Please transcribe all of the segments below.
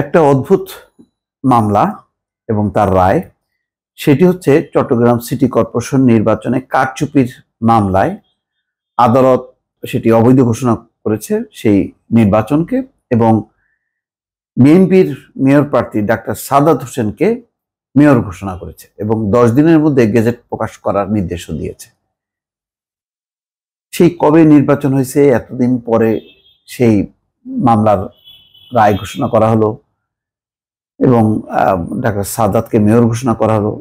একটা অদ্ভুত মামলা এবং তার রায় সেটি হচ্ছে চট্টগ্রাম সিটি কর্পোরেশন নির্বাচনে কারচুপির মামলায় আদালত সেটি অবৈধ ঘোষণা করেছে সেই নির্বাচনকে এবং বিএনপির মেয়র প্রার্থী ডাক্তার সাদাত হোসেনকে মেয়র ঘোষণা করেছে এবং দশ দিনের মধ্যে গেজেট প্রকাশ করার নির্দেশও দিয়েছে সেই কবে নির্বাচন হয়েছে এতদিন পরে সেই মামলার রায় ঘোষণা করা হলো এবং ডাক্তার সাদাতকে মেয়র ঘোষণা করা হলো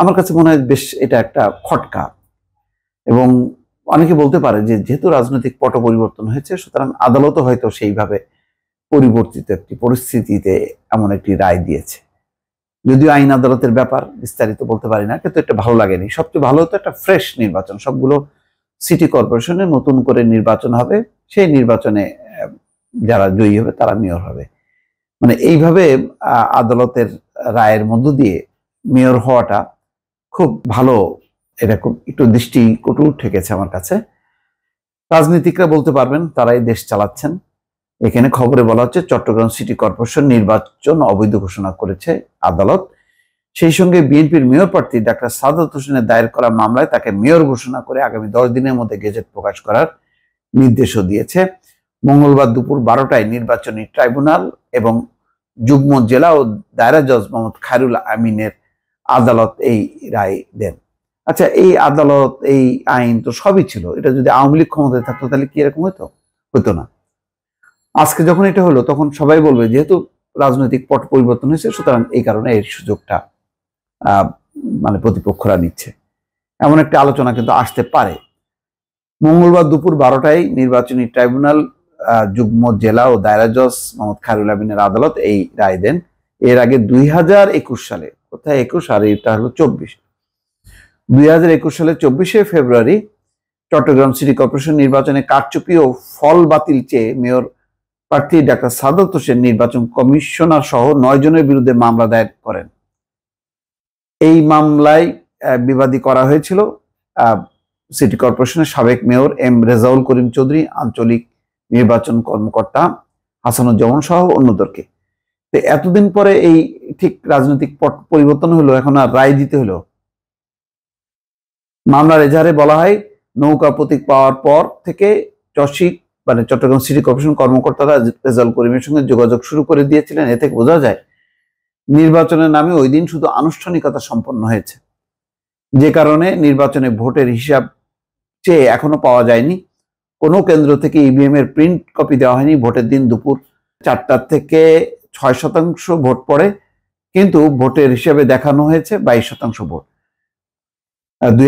আমার কাছে মনে হয় বেশ এটা একটা খটকা এবং অনেকে বলতে পারে যে যেহেতু রাজনৈতিক পট পরিবর্তন হয়েছে সুতরাং আদালতও হয়তো সেইভাবে পরিবর্তিত একটি পরিস্থিতিতে এমন একটি রায় দিয়েছে যদিও আইন আদালতের ব্যাপার বিস্তারিত বলতে পারি না কিন্তু একটা ভালো লাগেনি সবচেয়ে ভালো হতো একটা ফ্রেশ নির্বাচন সবগুলো সিটি কর্পোরেশনে নতুন করে নির্বাচন হবে সেই নির্বাচনে যারা জয়ী হবে তারা মেয়র হবে মানে এইভাবে আদালতের রায়ের মধ্য দিয়ে মেয়র হওয়াটা খুব ভালো এটা খুব একটু দৃষ্টিকটু ঠেকেছে আমার কাছে রাজনীতিকরা বলতে পারবেন তারাই দেশ চালাচ্ছেন এখানে খবরে বলা হচ্ছে চট্টগ্রাম সিটি কর্পোরেশন নির্বাচন অবৈধ ঘোষণা করেছে আদালত সেই সঙ্গে বিএনপির মেয়র প্রার্থী ডাক্তার সাদাত হোসেনের দায়ের করা মামলায় তাকে মেয়র ঘোষণা করে আগামী দশ দিনের মধ্যে গেজেট প্রকাশ করার নির্দেশও দিয়েছে মঙ্গলবার দুপুর বারোটায় নির্বাচনী ট্রাইব্যুনাল এবং যুগ্ম জেলা ও দায়রা জজ মোহাম্মদ খায়রুল আমিনের আদালত এই রায় দেন আচ্ছা এই আদালত এই আইন তো সবই ছিল এটা যদি আওয়ামী লীগ ক্ষমতায় থাকতো তাহলে কি এরকম হতো হতো না আজকে যখন এটা হলো তখন সবাই বলবে যেহেতু রাজনৈতিক পট পরিবর্তন হয়েছে সুতরাং এই কারণে এর সুযোগটা মানে প্রতিপক্ষরা নিচ্ছে এমন একটা আলোচনা কিন্তু আসতে পারে মঙ্গলবার দুপুর বারোটায় নির্বাচনী ট্রাইব্যুনাল যুগ্ম জেলা ও দায়রা জজ মোহাম্মদ খায়রুল আবিনের আদালত এই রায় দেন এর আগে দুই সালে কোথায় একুশ আর এটা হলো চব্বিশ দুই সালে চব্বিশে ফেব্রুয়ারি চট্টগ্রাম সিটি কর্পোরেশন নির্বাচনে কারচুপি ও ফল বাতিল চেয়ে মেয়র প্রার্থী ডাক্তার সাদত হোসেন নির্বাচন কমিশনার সহ নয় জনের বিরুদ্ধে মামলা দায়ের করেন এই মামলায় বিবাদী করা হয়েছিল সিটি কর্পোরেশনের সাবেক মেয়র এম রেজাউল করিম চৌধুরী আঞ্চলিক নির্বাচন কর্মকর্তা হাসানুজ্জামান সহ অন্যদেরকে তো এতদিন পরে এই ঠিক রাজনৈতিক পরিবর্তন হলো এখন আর রায় দিতে হলো মামলার এজাহারে বলা হয় নৌকা প্রতীক পাওয়ার পর থেকে চসিক মানে চট্টগ্রাম সিটি কর্পোরেশন কর্মকর্তারা রেজাল করিমের সঙ্গে যোগাযোগ শুরু করে দিয়েছিলেন এ থেকে বোঝা যায় নির্বাচনের নামে ওই দিন শুধু আনুষ্ঠানিকতা সম্পন্ন হয়েছে যে কারণে নির্বাচনে ভোটের হিসাব চেয়ে এখনো পাওয়া যায়নি কোনো কেন্দ্র থেকে ইভিএম e এর প্রিন্ট কপি দেওয়া হয়নি ভোটের দিন দুপুর চারটার থেকে ছয় শতাংশ ভোট পড়ে কিন্তু ভোটের হিসেবে দেখানো হয়েছে বাইশ শতাংশ ভোট দুই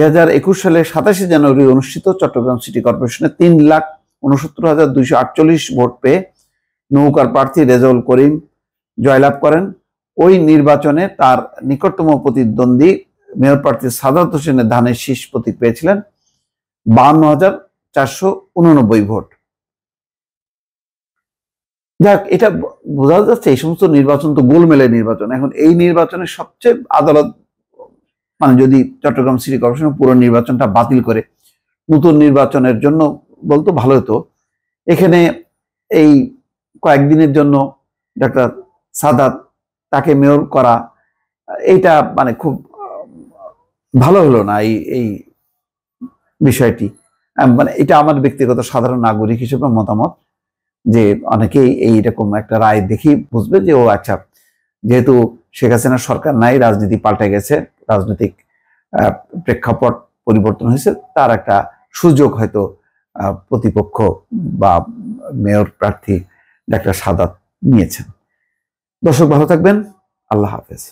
সালে সাতাশে জানুয়ারি অনুষ্ঠিত চট্টগ্রাম সিটি কর্পোরেশনে তিন লাখ উনসত্তর হাজার দুইশো আটচল্লিশ ভোট পেয়ে নৌকার প্রার্থী রেজাউল করিম জয়লাভ করেন ওই নির্বাচনে তার নিকটতম প্রতিদ্বন্দ্বী মেয়র প্রার্থী সাদাত হোসেনের ধানের শীষ প্রতীক পেয়েছিলেন বাহান্ন হাজার চারশো উননব্বই ভোট যাক এটা বোঝা যাচ্ছে এই সমস্ত নির্বাচন তো গোলমেলে নির্বাচন এখন এই নির্বাচনে সবচেয়ে আদালত মানে যদি চট্টগ্রাম সিটি কর্পোরেশন পুরো নির্বাচনটা বাতিল করে নতুন নির্বাচনের জন্য বলতো ভালো হতো এখানে এই কয়েকদিনের জন্য ডাক্তার সাদাত তাকে মেয়র করা এইটা মানে খুব ভালো হলো না এই এই বিষয়টি মানে এটা আমার ব্যক্তিগত সাধারণ নাগরিক হিসেবে মতামত যে অনেকেই এইরকম একটা রায় দেখি বুঝবে যে ও আচ্ছা যেহেতু শেখ হাসিনার সরকার নাই রাজনীতি পাল্টে গেছে রাজনৈতিক প্রেক্ষাপট পরিবর্তন হয়েছে তার একটা সুযোগ হয়তো প্রতিপক্ষ বা মেয়র প্রার্থী ডাক্তার সাদাত নিয়েছেন দর্শক ভালো থাকবেন আল্লাহ হাফেজ